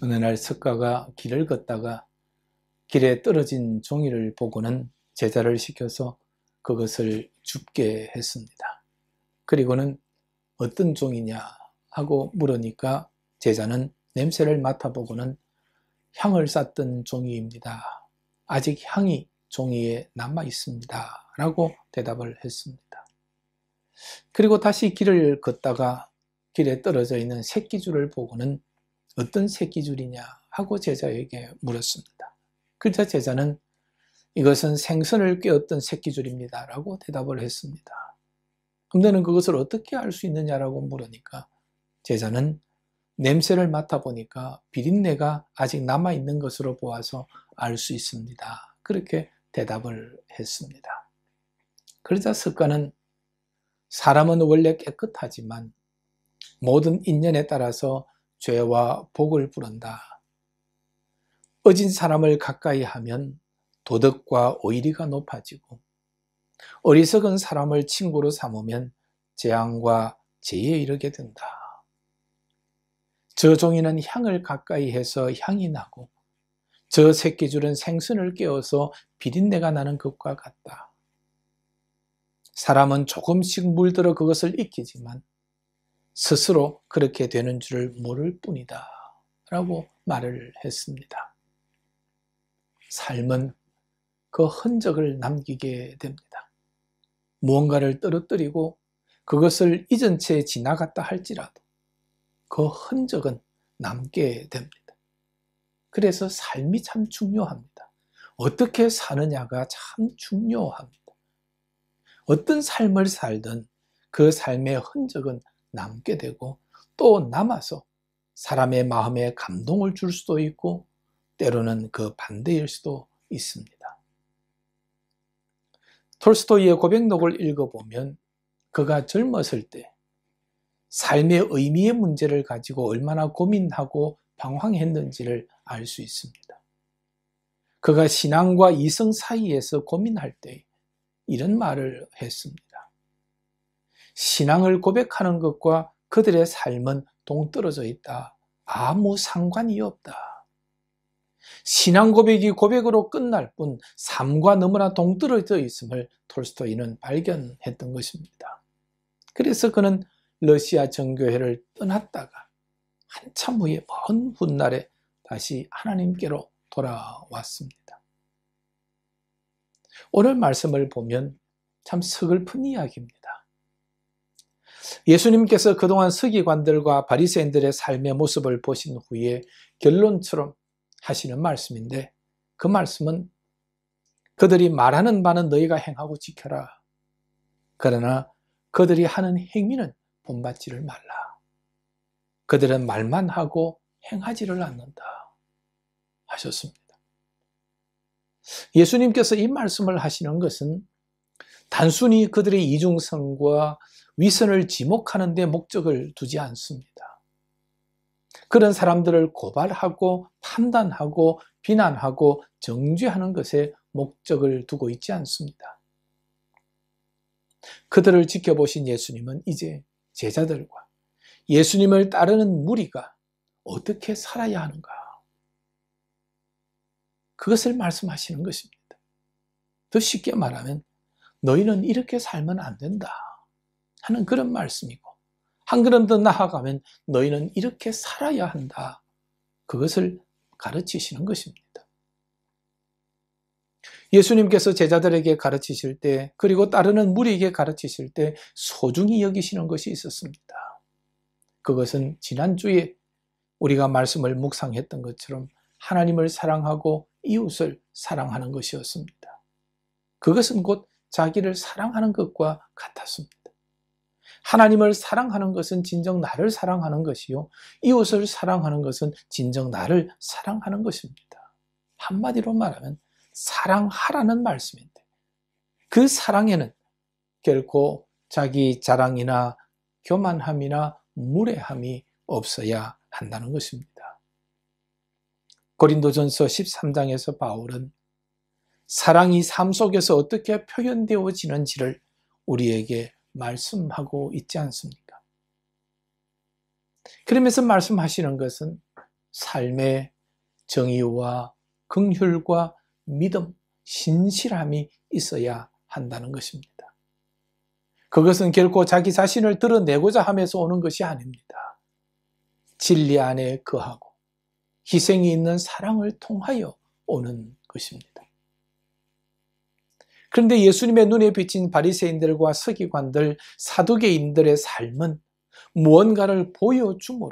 어느 날 석가가 길을 걷다가 길에 떨어진 종이를 보고는 제자를 시켜서 그것을 줍게 했습니다. 그리고는 어떤 종이냐 하고 물으니까 제자는 냄새를 맡아보고는 향을 쌌던 종이입니다. 아직 향이 종이에 남아 있습니다. 라고 대답을 했습니다. 그리고 다시 길을 걷다가 길에 떨어져 있는 새끼줄을 보고는 어떤 새끼줄이냐 하고 제자에게 물었습니다. 그러자 제자는 이것은 생선을 꿰었던 새끼줄입니다 라고 대답을 했습니다. 그런데는 그것을 어떻게 알 수 있느냐라고 물으니까 제자는 냄새를 맡아보니까 비린내가 아직 남아있는 것으로 보아서 알 수 있습니다. 그렇게 대답을 했습니다. 그러자 습관은 사람은 원래 깨끗하지만 모든 인연에 따라서 죄와 복을 부른다. 어진 사람을 가까이 하면 도덕과 오이리가 높아지고 어리석은 사람을 친구로 삼으면 재앙과 재에 이르게 된다. 저 종이는 향을 가까이 해서 향이 나고 저 새끼줄은 생선을 깨어서 비린내가 나는 것과 같다. 사람은 조금씩 물들어 그것을 익히지만 스스로 그렇게 되는 줄을 모를 뿐이다. 라고 말을 했습니다. 삶은 그 흔적을 남기게 됩니다. 무언가를 떨어뜨리고 그것을 잊은 채 지나갔다 할지라도 그 흔적은 남게 됩니다. 그래서 삶이 참 중요합니다. 어떻게 사느냐가 참 중요합니다. 어떤 삶을 살든 그 삶의 흔적은 남게 되고 또 남아서 사람의 마음에 감동을 줄 수도 있고 때로는 그 반대일 수도 있습니다. 톨스토이의 고백록을 읽어보면 그가 젊었을 때 삶의 의미의 문제를 가지고 얼마나 고민하고 방황했는지를 알 수 있습니다. 그가 신앙과 이성 사이에서 고민할 때 이런 말을 했습니다. 신앙을 고백하는 것과 그들의 삶은 동떨어져 있다. 아무 상관이 없다. 신앙 고백이 고백으로 끝날 뿐 삶과 너무나 동떨어져 있음을 톨스토이는 발견했던 것입니다. 그래서 그는 러시아 정교회를 떠났다가 한참 후에 먼 훗날에 다시 하나님께로 돌아왔습니다. 오늘 말씀을 보면 참 서글픈 이야기입니다. 예수님께서 그동안 서기관들과 바리새인들의 삶의 모습을 보신 후에 결론처럼 하시는 말씀인데 그 말씀은 그들이 말하는 바는 너희가 행하고 지켜라. 그러나 그들이 하는 행위는 본받지를 말라. 그들은 말만 하고 행하지를 않는다. 하셨습니다. 예수님께서 이 말씀을 하시는 것은 단순히 그들의 이중성과 위선을 지목하는 데 목적을 두지 않습니다. 그런 사람들을 고발하고 판단하고 비난하고 정죄하는 것에 목적을 두고 있지 않습니다. 그들을 지켜보신 예수님은 이제 제자들과 예수님을 따르는 무리가 어떻게 살아야 하는가? 그것을 말씀하시는 것입니다. 더 쉽게 말하면 너희는 이렇게 살면 안 된다. 하는 그런 말씀이고 한 걸음 더 나아가면 너희는 이렇게 살아야 한다. 그것을 가르치시는 것입니다. 예수님께서 제자들에게 가르치실 때 그리고 따르는 무리에게 가르치실 때 소중히 여기시는 것이 있었습니다. 그것은 지난주에 우리가 말씀을 묵상했던 것처럼 하나님을 사랑하고 이웃을 사랑하는 것이었습니다. 그것은 곧 자기를 사랑하는 것과 같았습니다. 하나님을 사랑하는 것은 진정 나를 사랑하는 것이요. 이웃을 사랑하는 것은 진정 나를 사랑하는 것입니다. 한마디로 말하면 사랑하라는 말씀인데 그 사랑에는 결코 자기 자랑이나 교만함이나 무례함이 없어야 한다는 것입니다. 고린도전서 13장에서 바울은 사랑이 삶 속에서 어떻게 표현되어지는지를 우리에게 말씀하고 있지 않습니까? 그러면서 말씀하시는 것은 삶의 정의와 긍휼과 믿음, 신실함이 있어야 한다는 것입니다. 그것은 결코 자기 자신을 드러내고자 하면서 오는 것이 아닙니다. 진리 안에 거하고 희생이 있는 사랑을 통하여 오는 것입니다. 그런데 예수님의 눈에 비친 바리새인들과 서기관들, 사두개인들의 삶은 무언가를 보여줌으로,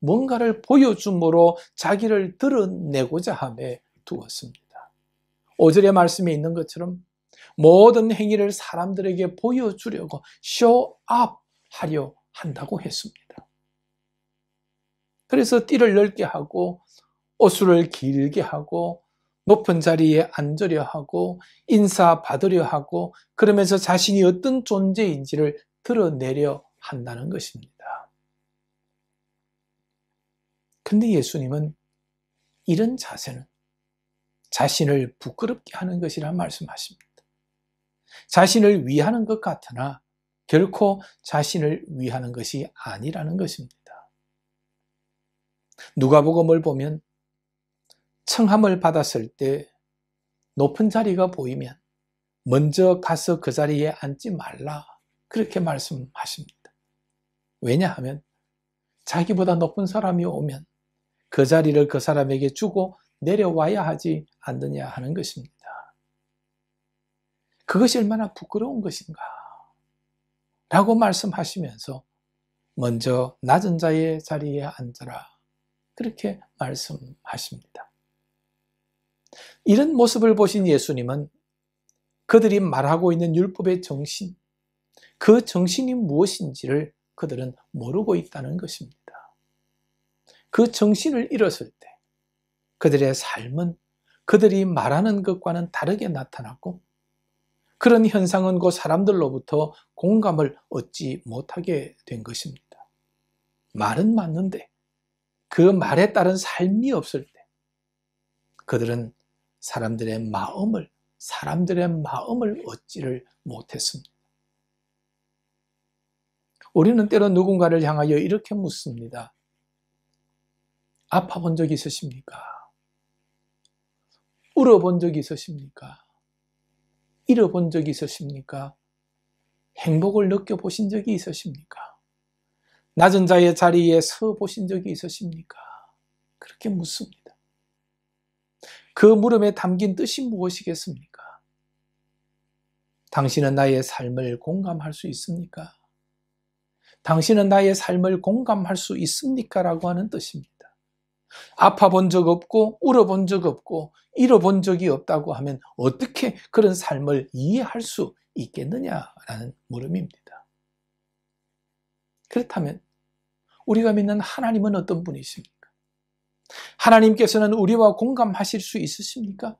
뭔가를 보여줌으로 자기를 드러내고자 함에 두었습니다. 5절의 말씀에 있는 것처럼 모든 행위를 사람들에게 보여주려고 쇼업 하려 한다고 했습니다. 그래서 띠를 넓게 하고 옷을 길게 하고 높은 자리에 앉으려 하고 인사받으려 하고 그러면서 자신이 어떤 존재인지를 드러내려 한다는 것입니다. 근데 예수님은 이런 자세는 자신을 부끄럽게 하는 것이라 말씀하십니다. 자신을 위하는 것 같으나 결코 자신을 위하는 것이 아니라는 것입니다. 누가복음을 보면 청함을 받았을 때 높은 자리가 보이면 먼저 가서 그 자리에 앉지 말라. 그렇게 말씀하십니다. 왜냐하면 자기보다 높은 사람이 오면 그 자리를 그 사람에게 주고 내려와야 하지 않느냐 하는 것입니다. 그것이 얼마나 부끄러운 것인가. 라고 말씀하시면서 먼저 낮은 자의 자리에 앉아라. 그렇게 말씀하십니다. 이런 모습을 보신 예수님은 그들이 말하고 있는 율법의 정신, 그 정신이 무엇인지를 그들은 모르고 있다는 것입니다. 그 정신을 잃었을 때 그들의 삶은 그들이 말하는 것과는 다르게 나타났고 그런 현상은 곧그 사람들로부터 공감을 얻지 못하게 된 것입니다. 말은 맞는데 그 말에 따른 삶이 없을 때 그들은 사람들의 마음을 사람들의 마음을 얻지를 못했습니다. 우리는 때로 누군가를 향하여 이렇게 묻습니다. 아파 본 적 있으십니까? 울어 본 적 있으십니까? 잃어본 적 있으십니까? 행복을 느껴보신 적이 있으십니까? 낮은 자의 자리에 서 보신 적이 있으십니까? 그렇게 묻습니다. 그 물음에 담긴 뜻이 무엇이겠습니까? 당신은 나의 삶을 공감할 수 있습니까? 당신은 나의 삶을 공감할 수 있습니까? 라고 하는 뜻입니다. 아파 본 적 없고, 울어 본 적 없고, 잃어본 적이 없다고 하면 어떻게 그런 삶을 이해할 수 있겠느냐라는 물음입니다. 그렇다면 우리가 믿는 하나님은 어떤 분이십니까? 하나님께서는 우리와 공감하실 수 있으십니까?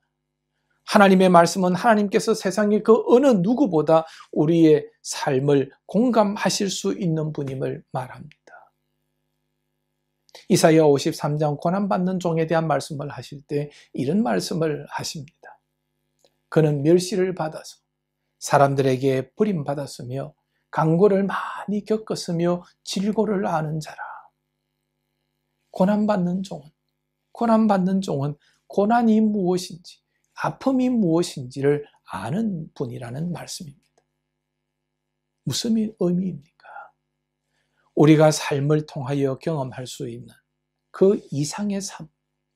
하나님의 말씀은 하나님께서 세상의 그 어느 누구보다 우리의 삶을 공감하실 수 있는 분임을 말합니다. 이사야 53장 고난받는 종에 대한 말씀을 하실 때 이런 말씀을 하십니다. 그는 멸시를 받아서 사람들에게 버림받았으며 강고를 많이 겪었으며 질고를 아는 자라. 고난받는 종은 고난받는 종은 고난이 무엇인지, 아픔이 무엇인지를 아는 분이라는 말씀입니다. 무슨 의미입니까? 우리가 삶을 통하여 경험할 수 있는 그 이상의 삶,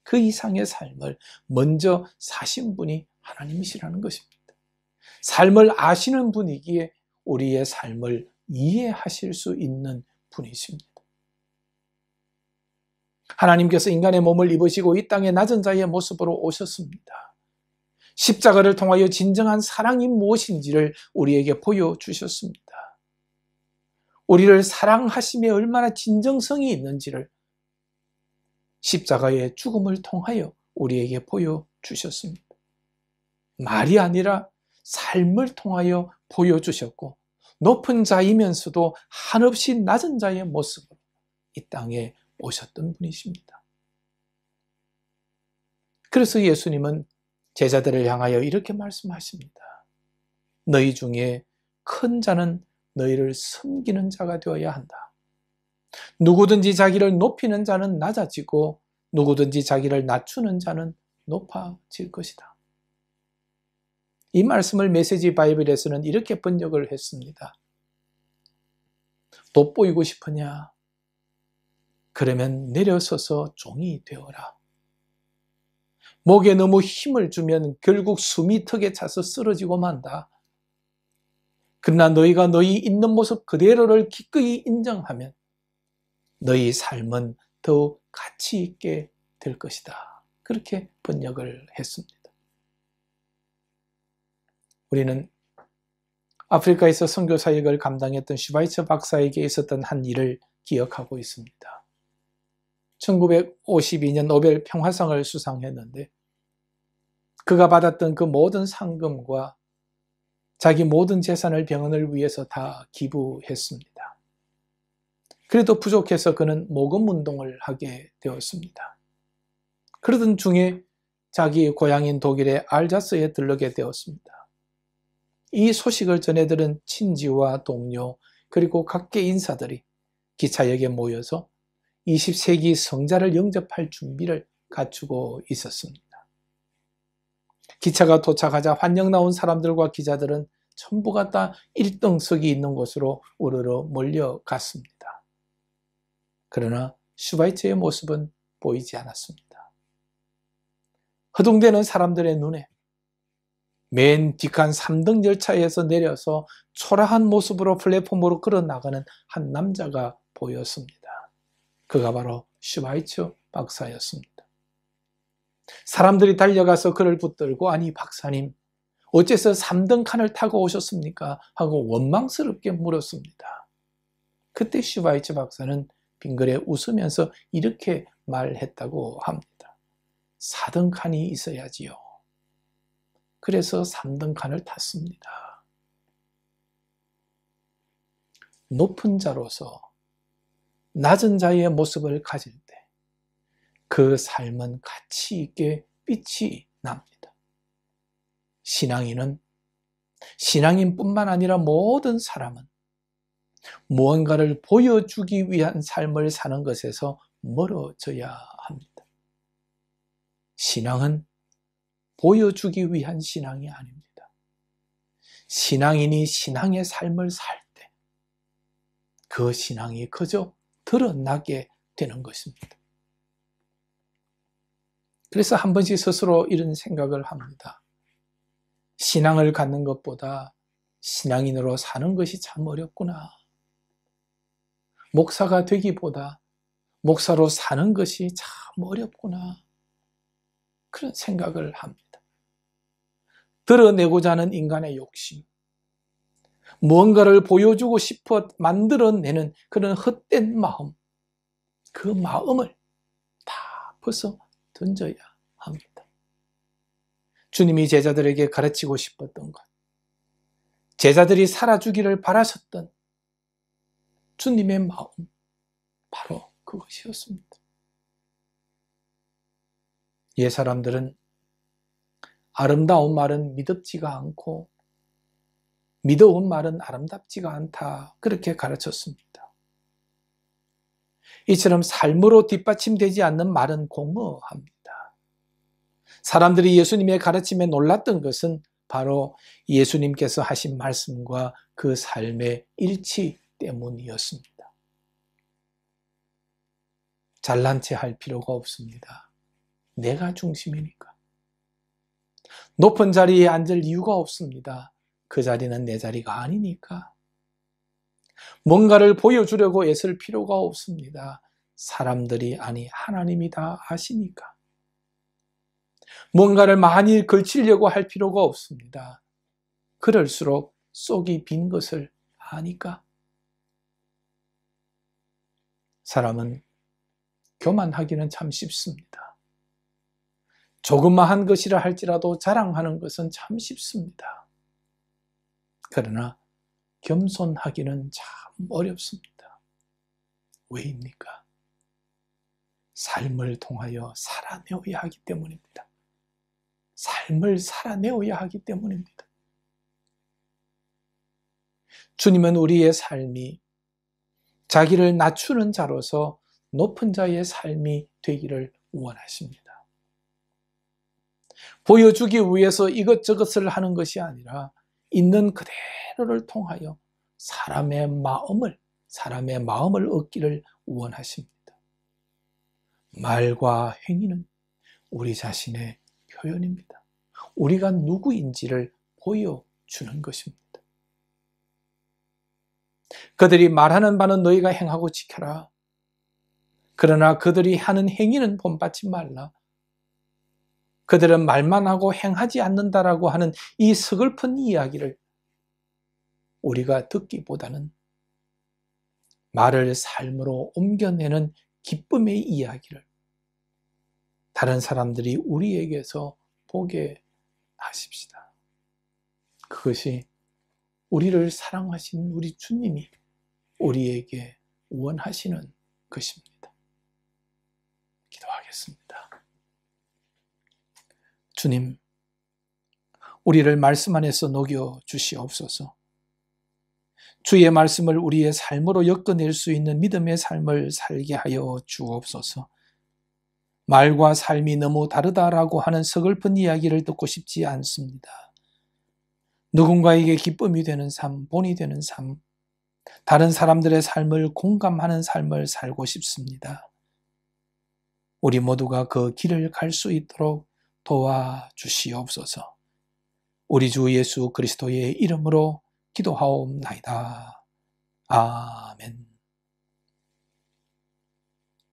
그 이상의 삶을 먼저 사신 분이 하나님이시라는 것입니다. 삶을 아시는 분이기에 우리의 삶을 이해하실 수 있는 분이십니다. 하나님께서 인간의 몸을 입으시고 이땅에 낮은 자의 모습으로 오셨습니다. 십자가를 통하여 진정한 사랑이 무엇인지를 우리에게 보여주셨습니다. 우리를 사랑하심에 얼마나 진정성이 있는지를 십자가의 죽음을 통하여 우리에게 보여주셨습니다. 말이 아니라 삶을 통하여 보여주셨고 높은 자이면서도 한없이 낮은 자의 모습으로 이 땅에 오셨던 분이십니다. 그래서 예수님은 제자들을 향하여 이렇게 말씀하십니다. 너희 중에 큰 자는 너희를 섬기는 자가 되어야 한다. 누구든지 자기를 높이는 자는 낮아지고 누구든지 자기를 낮추는 자는 높아질 것이다. 이 말씀을 메시지 바이블에서는 이렇게 번역을 했습니다. 돋보이고 싶으냐? 그러면 내려서서 종이 되어라. 목에 너무 힘을 주면 결국 숨이 턱에 차서 쓰러지고 만다. 그러나 너희가 너희 있는 모습 그대로를 기꺼이 인정하면 너희 삶은 더욱 가치 있게 될 것이다. 그렇게 번역을 했습니다. 우리는 아프리카에서 선교 사역을 감당했던 슈바이처 박사에게 있었던 한 일을 기억하고 있습니다. 1952년 노벨 평화상을 수상했는데 그가 받았던 그 모든 상금과 자기 모든 재산을 병원을 위해서 다 기부했습니다. 그래도 부족해서 그는 모금 운동을 하게 되었습니다. 그러던 중에 자기 고향인 독일의 알자스에 들르게 되었습니다. 이 소식을 전해 들은 친지와 동료 그리고 각계 인사들이 기차역에 모여서 20세기 성자를 영접할 준비를 갖추고 있었습니다. 기차가 도착하자 환영 나온 사람들과 기자들은 전부가 다 1등석이 있는 곳으로 우르르 몰려갔습니다. 그러나 슈바이처의 모습은 보이지 않았습니다. 허둥대는 사람들의 눈에 맨뒷간 3등 열차에서 내려서 초라한 모습으로 플랫폼으로 끌어나가는한 남자가 보였습니다. 그가 바로 슈바이처 박사였습니다. 사람들이 달려가서 그를 붙들고 아니 박사님 어째서 3등 칸을 타고 오셨습니까? 하고 원망스럽게 물었습니다. 그때 슈바이처 박사는 빙그레 웃으면서 이렇게 말했다고 합니다. 4등 칸이 있어야지요. 그래서 3등 칸을 탔습니다. 높은 자로서 낮은 자의 모습을 가질 때 그 삶은 가치 있게 빛이 납니다. 신앙인은 신앙인뿐만 아니라 모든 사람은 무언가를 보여주기 위한 삶을 사는 것에서 멀어져야 합니다. 신앙은 보여주기 위한 신앙이 아닙니다. 신앙인이 신앙의 삶을 살 때 그 신앙이 그저 드러나게 되는 것입니다. 그래서 한 번씩 스스로 이런 생각을 합니다. 신앙을 갖는 것보다 신앙인으로 사는 것이 참 어렵구나. 목사가 되기보다 목사로 사는 것이 참 어렵구나. 그런 생각을 합니다. 드러내고자 하는 인간의 욕심, 무언가를 보여주고 싶어 만들어내는 그런 헛된 마음 그 마음을 다 벗어 던져야 합니다. 주님이 제자들에게 가르치고 싶었던 것 제자들이 살아주기를 바라셨던 주님의 마음 바로 그것이었습니다. 옛 사람들은 아름다운 말은 믿었지가 않고 믿어온 말은 아름답지가 않다. 그렇게 가르쳤습니다. 이처럼 삶으로 뒷받침되지 않는 말은 공허합니다. 사람들이 예수님의 가르침에 놀랐던 것은 바로 예수님께서 하신 말씀과 그 삶의 일치 때문이었습니다. 잘난 체할 필요가 없습니다. 내가 중심이니까. 높은 자리에 앉을 이유가 없습니다. 그 자리는 내 자리가 아니니까. 뭔가를 보여주려고 애쓸 필요가 없습니다. 사람들이 아니 하나님이 다 아시니까. 뭔가를 많이 걸치려고 할 필요가 없습니다. 그럴수록 속이 빈 것을 아니까. 사람은 교만하기는 참 쉽습니다. 조그마한 것이라 할지라도 자랑하는 것은 참 쉽습니다. 그러나 겸손하기는 참 어렵습니다. 왜입니까? 삶을 통하여 살아내어야 하기 때문입니다. 삶을 살아내어야 하기 때문입니다. 주님은 우리의 삶이 자기를 낮추는 자로서 높은 자의 삶이 되기를 원하십니다. 보여주기 위해서 이것저것을 하는 것이 아니라 있는 그대로를 통하여 사람의 마음을 사람의 마음을 얻기를 원하십니다. 말과 행위는 우리 자신의 표현입니다. 우리가 누구인지를 보여주는 것입니다. 그들이 말하는 바는 너희가 행하고 지켜라. 그러나 그들이 하는 행위는 본받지 말라. 그들은 말만 하고 행하지 않는다라고 하는 이 서글픈 이야기를 우리가 듣기보다는 말을 삶으로 옮겨내는 기쁨의 이야기를 다른 사람들이 우리에게서 보게 하십시다. 그것이 우리를 사랑하신 우리 주님이 우리에게 원하시는 것입니다. 기도하겠습니다. 주님, 우리를 말씀 안에서 녹여 주시옵소서. 주의 말씀을 우리의 삶으로 엮어낼 수 있는 믿음의 삶을 살게 하여 주옵소서. 말과 삶이 너무 다르다라고 하는 서글픈 이야기를 듣고 싶지 않습니다. 누군가에게 기쁨이 되는 삶, 본이 되는 삶, 다른 사람들의 삶을 공감하는 삶을 살고 싶습니다. 우리 모두가 그 길을 갈 수 있도록 도와주시옵소서. 우리 주 예수 그리스도의 이름으로 기도하옵나이다. 아멘.